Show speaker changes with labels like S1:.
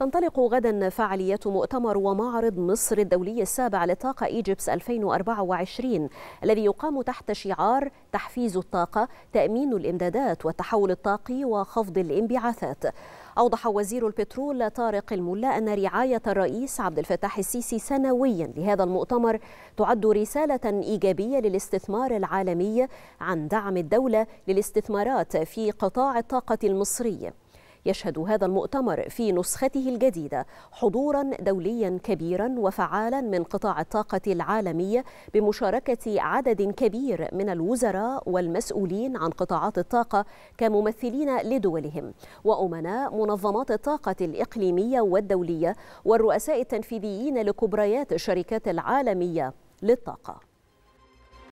S1: تنطلق غدا فعاليات مؤتمر ومعرض مصر الدولي السابع للطاقة إيجيبس 2024 الذي يقام تحت شعار تحفيز الطاقة تأمين الإمدادات والتحول الطاقي وخفض الانبعاثات أوضح وزير البترول طارق الملا أن رعاية الرئيس عبد الفتاح السيسي سنويا لهذا المؤتمر تعد رسالة إيجابية للاستثمار العالمي عن دعم الدولة للاستثمارات في قطاع الطاقة المصري يشهد هذا المؤتمر في نسخته الجديدة حضورا دوليا كبيرا وفعالا من قطاع الطاقة العالمية بمشاركة عدد كبير من الوزراء والمسؤولين عن قطاعات الطاقة كممثلين لدولهم وأمناء منظمات الطاقة الإقليمية والدولية والرؤساء التنفيذيين لكبريات الشركات العالمية للطاقة